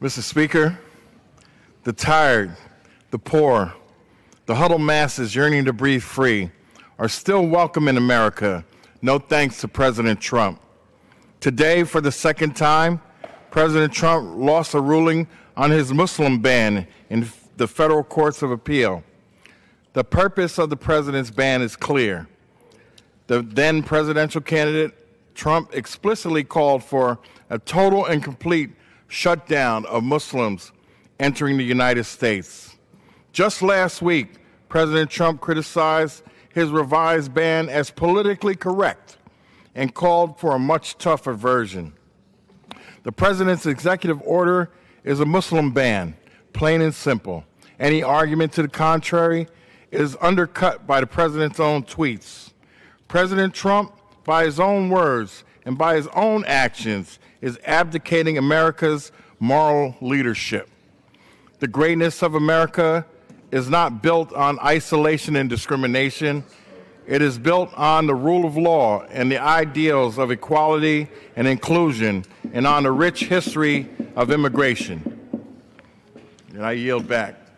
Mr. Speaker, the tired, the poor, the huddled masses yearning to breathe free are still welcome in America, no thanks to President Trump. Today, for the second time, President Trump lost a ruling on his Muslim ban in the federal courts of appeal. The purpose of the president's ban is clear. The then presidential candidate Trump explicitly called for a total and complete shutdown of Muslims entering the United States. Just last week, President Trump criticized his revised ban as politically correct and called for a much tougher version. The president's executive order is a Muslim ban, plain and simple. Any argument to the contrary is undercut by the president's own tweets. President Trump, by his own words and by his own actions, is abdicating America's moral leadership. The greatness of America is not built on isolation and discrimination. It is built on the rule of law and the ideals of equality and inclusion and on the rich history of immigration. And I yield back.